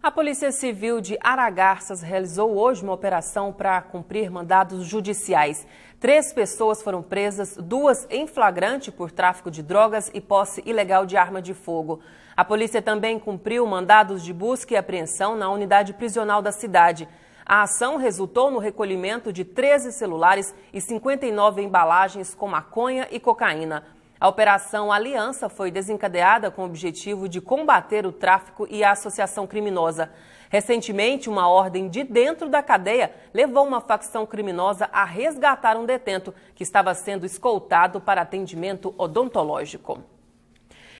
A Polícia Civil de Aragarças realizou hoje uma operação para cumprir mandados judiciais. Três pessoas foram presas, duas em flagrante por tráfico de drogas e posse ilegal de arma de fogo. A polícia também cumpriu mandados de busca e apreensão na unidade prisional da cidade. A ação resultou no recolhimento de 13 celulares e 59 embalagens com maconha e cocaína. A Operação Aliança foi desencadeada com o objetivo de combater o tráfico e a associação criminosa. Recentemente, uma ordem de dentro da cadeia levou uma facção criminosa a resgatar um detento que estava sendo escoltado para atendimento odontológico.